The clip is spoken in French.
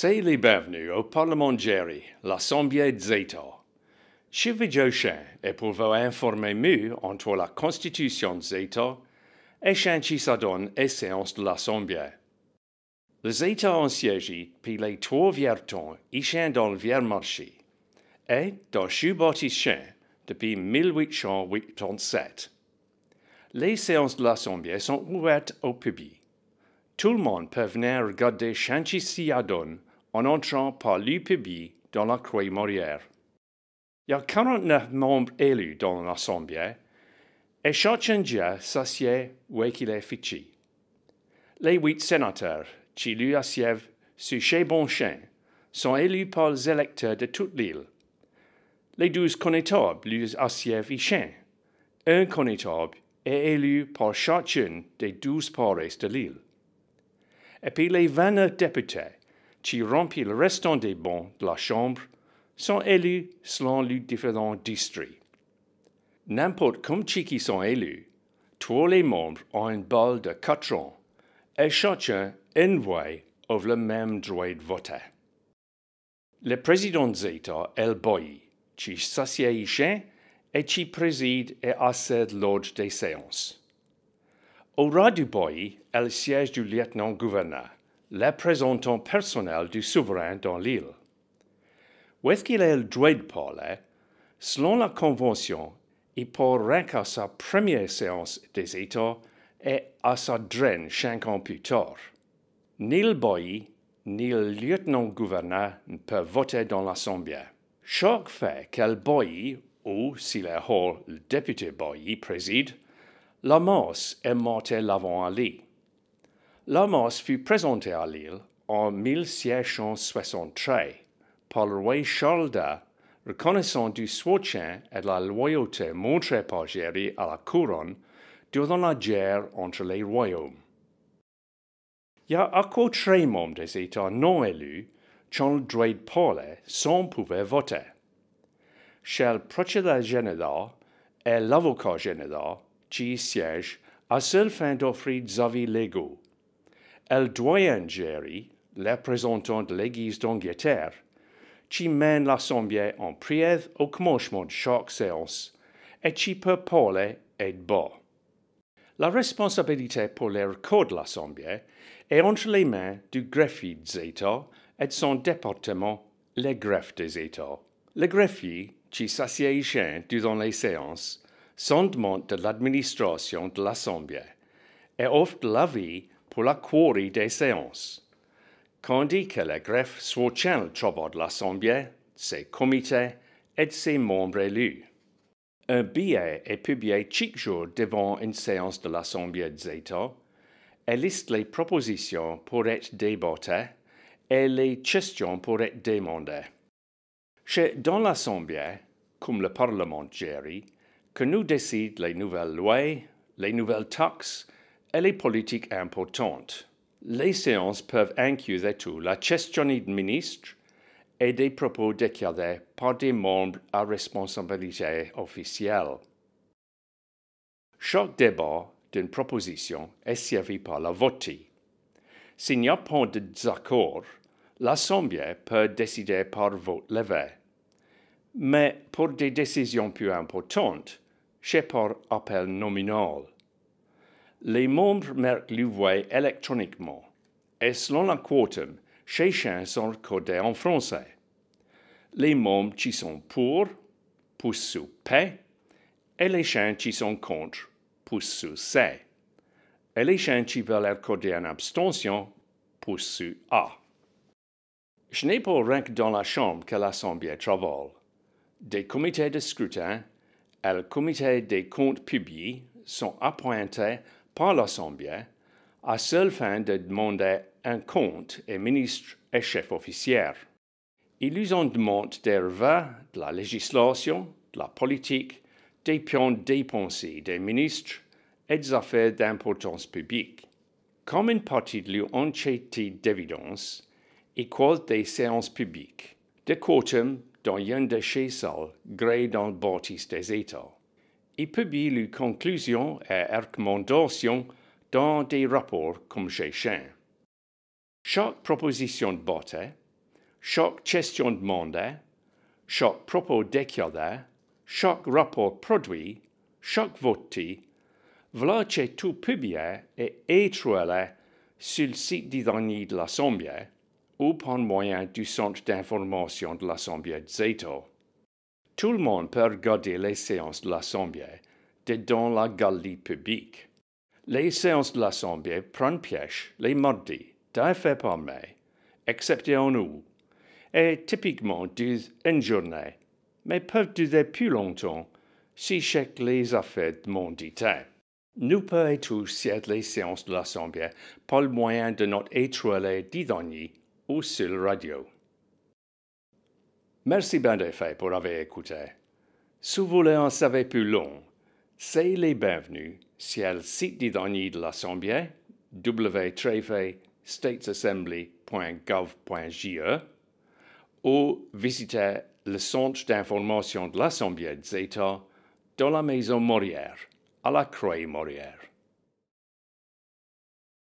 Soyez les bienvenus au Parlement Jerry, l'Assemblée Zeta. Chivi Joachim est pour vous informer mieux entre la Constitution Zeta, et qui s'adonne et séance de l'Assemblée. Le Zeta en siège, puis les trois viertons, ici dans le vier marché. Et dans Chubotichien, depuis 1887. Les séances de l'Assemblée sont ouvertes au public. Tout le monde peut venir regarder Chanchi en entrant par l'UPB dans la Croix-Maurière. Il y a 49 membres élus dans l'Assemblée et chacun d'eux s'assied où il est fichu. Les huit sénateurs qui lui assièvent sur chez Bonchin sont élus par les électeurs de toute l'île. Les douze connétables lui assièvent Ichin. Un connétable est élu par chacune des douze paroisses de l'île. Et puis les vingt-neuf députés qui remplit le restant des bancs de la Chambre sont élus selon les différents districts. N'importe comme qui sont élus, tous les membres ont une balle de quatre ans et chacun envoie voix le même droit de voter. Le président l'État est Boy, qui s'assied et qui préside et accède l'ordre des séances. Au ras du Boy est le siège du lieutenant-gouverneur la présentant personnel du souverain dans l'île. Où est-ce qu'il a le droit de parler Selon la Convention, il parle qu'à sa première séance des États et à sa draine cinq ans plus tard. Ni le ni le lieutenant-gouverneur ne peuvent voter dans l'Assemblée. Chaque fait qu'elle bailli ou, si le hors, le député bailli préside, la mosse est montée l'avant à la masse fut présentée à Lille en 1663 par le roi Charles II, reconnaissant du soutien et de la loyauté montrée par Géry à la couronne durant la guerre entre les royaumes. Il y a encore très membres des États non élus droit de parler sans pouvait voter. Chez le procureur général et l'avocat général qui siège à seule fin d'offrir des avis légaux El doyen Jerry, représentant de l'Église d'Angleterre, qui mène l'Assemblée en prière au commencement de chaque séance et qui peut parler et bas. La responsabilité pour les records de l'Assemblée est entre les mains du greffier des États et de son département, les greffes des États. Le greffier, qui s'assied hein, durant les séances, s'en demande de l'administration de l'Assemblée et offre l'avis pour la courrie des séances. Quand dit que le greffe soutient le travail de l'Assemblée, ses comités et ses membres élus. Un billet est publié chaque jour devant une séance de l'Assemblée des États et liste les propositions pour être débattées et les questions pour être demandées. C'est dans l'Assemblée, comme le Parlement gérit, que nous décident les nouvelles lois, les nouvelles taxes elle les politiques importante. Les séances peuvent inclure tout la question des ministre et des propos déclarés par des membres à responsabilité officielle. Chaque débat d'une proposition est servi par la vote. S'il n'y a pas de désaccord, l'Assemblée peut décider par vote levé. Mais pour des décisions plus importantes, c'est par appel nominal les membres merlevoient électroniquement et selon la ces chiens sont codés en français. Les membres qui sont pour poussent sur P et les chiens qui sont contre poussent sur C. Et les chiens qui veulent coder en abstention poussent sur A. Je n'ai pas rien que dans la chambre que l'Assemblée travaille. Des comités de scrutin et le comité des comptes publics sont appointés par l'Assemblée à seule fin de demander un compte et ministre et chef officier. il lui en demande des revers de la législation, de la politique, des pions dépensés des ministres et des affaires d'importance publique. Comme une partie de leur d'évidence, école des séances publiques, de coutumes dans y a des dans le bâtisse des États il publie les conclusions et recommandations dans des rapports comme chez Chien. Chaque proposition de vote, chaque question demandée, chaque propos déclaré, chaque rapport produit, chaque vote, voilà tout publié et étrouler sur le site du de l'Assemblée ou par moyen du Centre d'information de l'Assemblée de Zeto. Tout le monde peut regarder les séances de l'Assemblée dès dans la galerie publique. Les séances de l'Assemblée prennent piège les mardis, d'un fait par mai, excepté en août, et typiquement durent une journée, mais peuvent durer plus longtemps si chaque les affaires demandent Nous pouvons tous les séances de l'Assemblée par le moyen de notre étoile d'Idogny ou sur la radio. Merci bien des pour avoir écouté. Si vous voulez en savoir plus long, c'est les bienvenus sur le site des de l'Assemblée, www.statesassembly.gov.je, ou visitez le centre d'information de l'Assemblée des États dans la maison Morière, à la Croix Morière.